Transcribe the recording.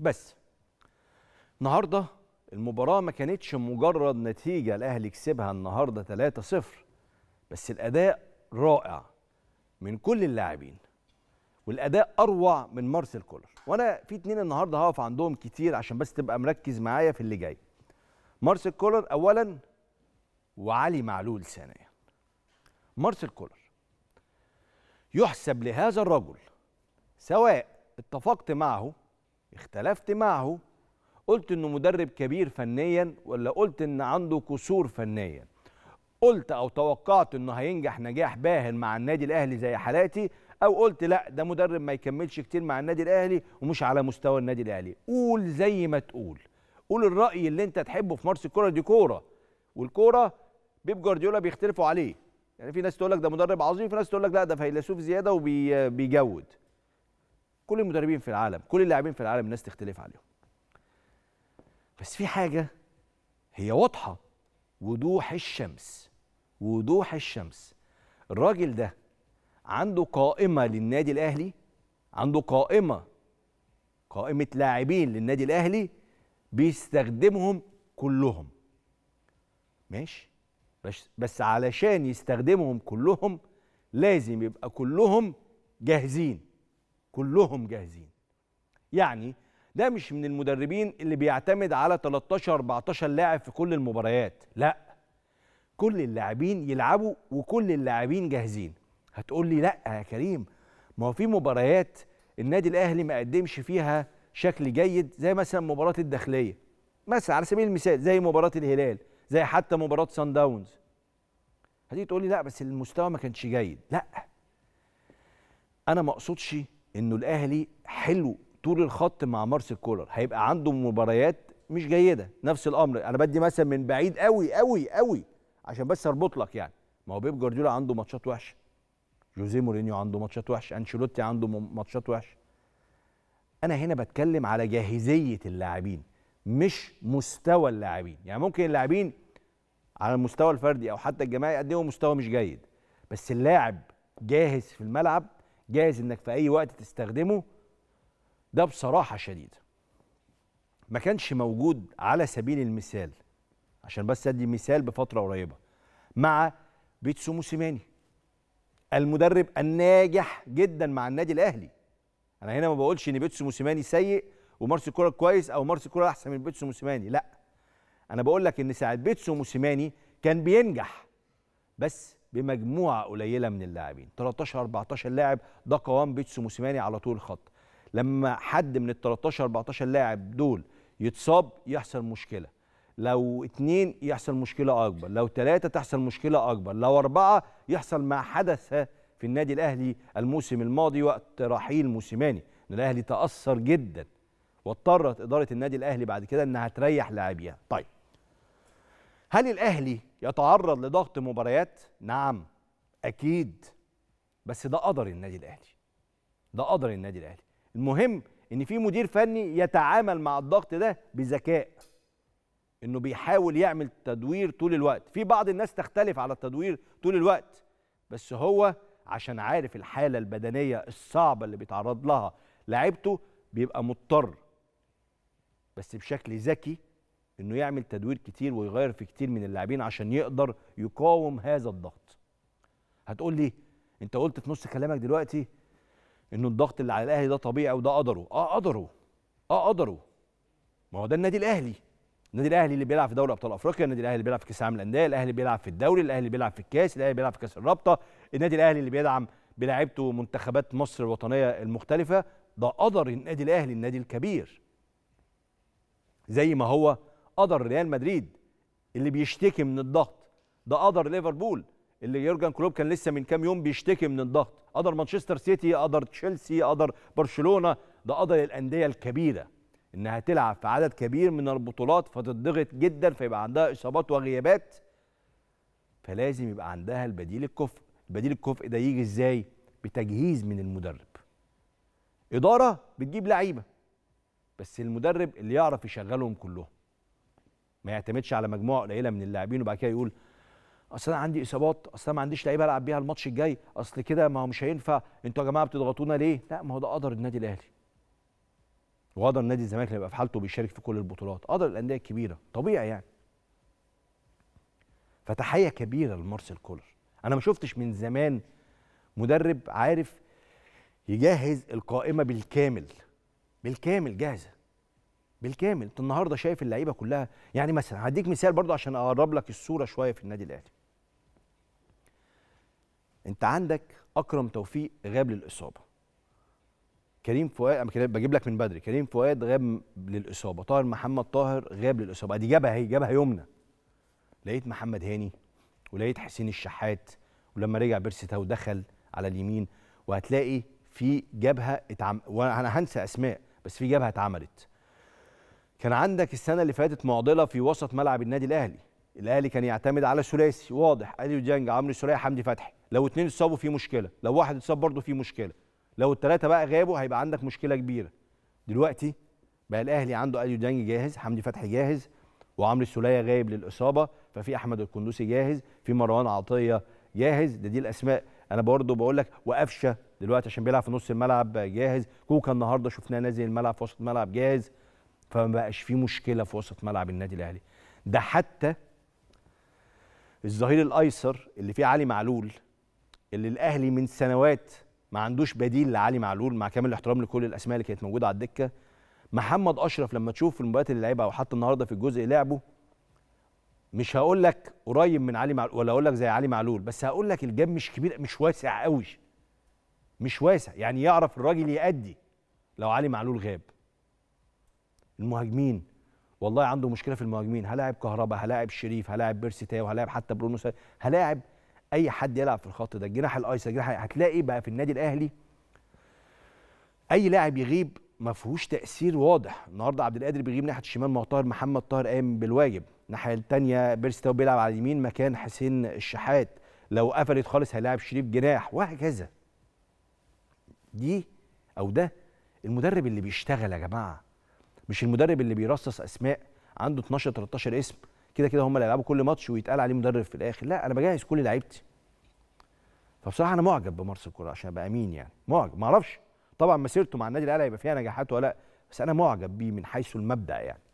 بس النهارده المباراه ما كانتش مجرد نتيجه الاهلي كسبها النهارده 3-0 بس الاداء رائع من كل اللاعبين والاداء اروع من مارسيل كولر وانا في اتنين النهارده هقف عندهم كتير عشان بس تبقى مركز معايا في اللي جاي مارسيل كولر اولا وعلي معلول ثانيا مارسيل كولر يحسب لهذا الرجل سواء اتفقت معه اختلفت معه قلت انه مدرب كبير فنيا ولا قلت ان عنده كسور فنيا قلت او توقعت انه هينجح نجاح باهر مع النادي الاهلي زي حالاتي او قلت لا ده مدرب ما يكملش كتير مع النادي الاهلي ومش على مستوى النادي الاهلي قول زي ما تقول قول الراي اللي انت تحبه في مارس الكوره دي كوره والكوره بيب جوارديولا بيختلفوا عليه يعني في ناس تقول لك ده مدرب عظيم في ناس تقول لك لا ده فيلسوف زياده وبيجود كل المدربين في العالم كل اللاعبين في العالم الناس تختلف عليهم بس في حاجه هي واضحه وضوح الشمس وضوح الشمس الراجل ده عنده قائمه للنادي الاهلي عنده قائمه قائمه لاعبين للنادي الاهلي بيستخدمهم كلهم ماشي بس بس علشان يستخدمهم كلهم لازم يبقى كلهم جاهزين كلهم جاهزين يعني ده مش من المدربين اللي بيعتمد على 13 14 لاعب في كل المباريات لا كل اللاعبين يلعبوا وكل اللاعبين جاهزين هتقول لي لا يا كريم ما هو في مباريات النادي الاهلي ما قدمش فيها شكل جيد زي مثلا مباراه الداخليه مثلا على سبيل المثال زي مباراه الهلال زي حتى مباراه سان داونز هتيجي تقول لي لا بس المستوى ما كانش جيد لا انا ما اقصدش انه الاهلي حلو طول الخط مع مارسيل كولر هيبقى عنده مباريات مش جيده نفس الامر انا بدي مثلا من بعيد قوي قوي قوي عشان بس اربط لك يعني ما هو بيب جوارديولا عنده ماتشات وحشه جوزيه مورينيو عنده ماتشات وحشه انشيلوتي عنده ماتشات وحشه انا هنا بتكلم على جاهزيه اللاعبين مش مستوى اللاعبين يعني ممكن اللاعبين على المستوى الفردي او حتى الجماعي قدموا إيه مستوى مش جيد بس اللاعب جاهز في الملعب جاهز انك في اي وقت تستخدمه ده بصراحه شديده ما كانش موجود على سبيل المثال عشان بس ادي مثال بفتره قريبه مع بيتسو موسيماني المدرب الناجح جدا مع النادي الاهلي انا هنا ما بقولش ان بيتسو موسيماني سيء ومارسي كولر كويس او مارسي كولر احسن من بيتسو موسيماني لا انا بقول لك ان ساعه بيتسو موسيماني كان بينجح بس بمجموعه قليله من اللاعبين 13 14 لاعب ده قوام بيتسو موسيماني على طول الخط لما حد من ال 13 14 لاعب دول يتصاب يحصل مشكله لو اتنين يحصل مشكله اكبر لو ثلاثه تحصل مشكله اكبر لو اربعه يحصل ما حدث في النادي الاهلي الموسم الماضي وقت رحيل موسيماني الاهلي تاثر جدا واضطرت اداره النادي الاهلي بعد كده انها تريح لاعبيها طيب هل الاهلي يتعرض لضغط مباريات نعم اكيد بس ده قدر النادي الاهلي ده قدر النادي الاهلي المهم ان في مدير فني يتعامل مع الضغط ده بذكاء انه بيحاول يعمل تدوير طول الوقت في بعض الناس تختلف على التدوير طول الوقت بس هو عشان عارف الحاله البدنيه الصعبه اللي بيتعرض لها لعبته بيبقى مضطر بس بشكل ذكي انه يعمل تدوير كتير ويغير في كتير من اللاعبين عشان يقدر يقاوم هذا الضغط هتقول لي انت قلت في نص كلامك دلوقتي انه الضغط اللي على الاهلي ده طبيعي وده قدره اه قدره اه قدره ما هو ده النادي الاهلي النادي الاهلي اللي بيلعب في دوري ابطال افريقيا النادي الاهلي اللي بيلعب في كاس العالم للانديه الاهلي بيلعب في الدوري الاهلي بيلعب في الكاس الاهلي بيلعب في كاس الرابطه النادي الاهلي اللي بيدعم بلاعيبته منتخبات مصر الوطنيه المختلفه ده قدر النادي الاهلي النادي الكبير زي ما هو قدر ريال مدريد اللي بيشتكي من الضغط ده قدر ليفربول اللي يورجن كلوب كان لسه من كام يوم بيشتكي من الضغط قدر مانشستر سيتي قدر تشيلسي قدر برشلونه ده قدر الانديه الكبيره انها تلعب في عدد كبير من البطولات فتضغط جدا فيبقى عندها اصابات وغيابات فلازم يبقى عندها البديل الكفء البديل الكفء ده يجي ازاي بتجهيز من المدرب اداره بتجيب لعيبه بس المدرب اللي يعرف يشغلهم كلهم ما يعتمدش على مجموعه قليله من اللاعبين وبعد كده يقول اصل انا عندي اصابات اصل انا ما عنديش لعيبه العب بيها الماتش الجاي اصل كده ما هو مش هينفع انتوا يا جماعه بتضغطونا ليه لا ما هو ده قدر النادي الاهلي وقدر نادي الزمالك اللي يبقى في حالته بيشارك في كل البطولات قدر الانديه الكبيره طبيعي يعني فتحيه كبيره لمارسيل كولر انا ما شفتش من زمان مدرب عارف يجهز القائمه بالكامل بالكامل جاهزه بالكامل انت النهارده شايف اللعيبه كلها يعني مثلا هديك مثال برضو عشان اقرب لك الصوره شويه في النادي الاهلي انت عندك اكرم توفيق غاب للاصابه كريم فؤاد بجيب لك من بدري كريم فؤاد غاب للاصابه طاهر محمد طاهر غاب للاصابه دي جابها اهي جابها يمنى لقيت محمد هاني ولقيت حسين الشحات ولما رجع بيرسي تاو دخل على اليمين وهتلاقي في جبهه اتعم... وانا هنسى اسماء بس في جبهه اتعملت كان عندك السنه اللي فاتت معضله في وسط ملعب النادي الاهلي الاهلي كان يعتمد على ثلاثي واضح ادي ديانج عمرو السوليه حمدي فتحي لو اثنين اتصابوا في مشكله لو واحد اتصاب برضه في مشكله لو الثلاثه بقى غابوا هيبقى عندك مشكله كبيره دلوقتي بقى الاهلي عنده ادي ديانج جاهز حمدي فتحي جاهز وعمرو السوليه غايب للاصابه ففي احمد القندوسي جاهز في مروان عطيه جاهز ده دي الاسماء انا برضه بقول لك وقفشه دلوقتي عشان بيلعب في نص الملعب جاهز كوكا النهارده شفناه نازل الملعب في وسط الملعب جاهز فما بقاش فيه مشكله في وسط ملعب النادي الاهلي ده حتى الظهير الايسر اللي فيه علي معلول اللي الاهلي من سنوات ما عندوش بديل لعلي معلول مع كامل الاحترام لكل الاسماء اللي كانت موجوده على الدكه محمد اشرف لما تشوف المباريات اللي لعبها او حتى النهارده في الجزء اللي لعبه مش هقول لك قريب من علي معلول ولا هقول لك زي علي معلول بس هقول لك الجاب مش كبير مش واسع قوي مش واسع يعني يعرف الراجل يأدي لو علي معلول غاب المهاجمين والله عنده مشكله في المهاجمين هلاعب كهربا هلاعب شريف هلاعب بيرسي تاو هلاعب حتى برونو هلاعب اي حد يلعب في الخط ده الجناح الايسر الجناح هتلاقي بقى في النادي الاهلي اي لاعب يغيب ما فيهوش تاثير واضح النهارده عبد القادر بيغيب ناحيه الشمال طاهر محمد طاهر قايم بالواجب الناحيه الثانيه بيرسي تاو بيلعب على اليمين مكان حسين الشحات لو قفلت خالص هيلاعب شريف جناح وهكذا دي او ده المدرب اللي بيشتغل يا جماعه مش المدرب اللي بيرصص اسماء عنده 12 13 اسم كده كده هم اللي هيلعبوا كل ماتش ويتقال عليه مدرب في الاخر لا انا بجهز كل لعيبتي فبصراحه انا معجب بمارسيل كولر عشان ابقى امين يعني معجب ما اعرفش طبعا مسيرته مع النادي الاهلي هيبقى فيها نجاحات ولا بس انا معجب بيه من حيث المبدا يعني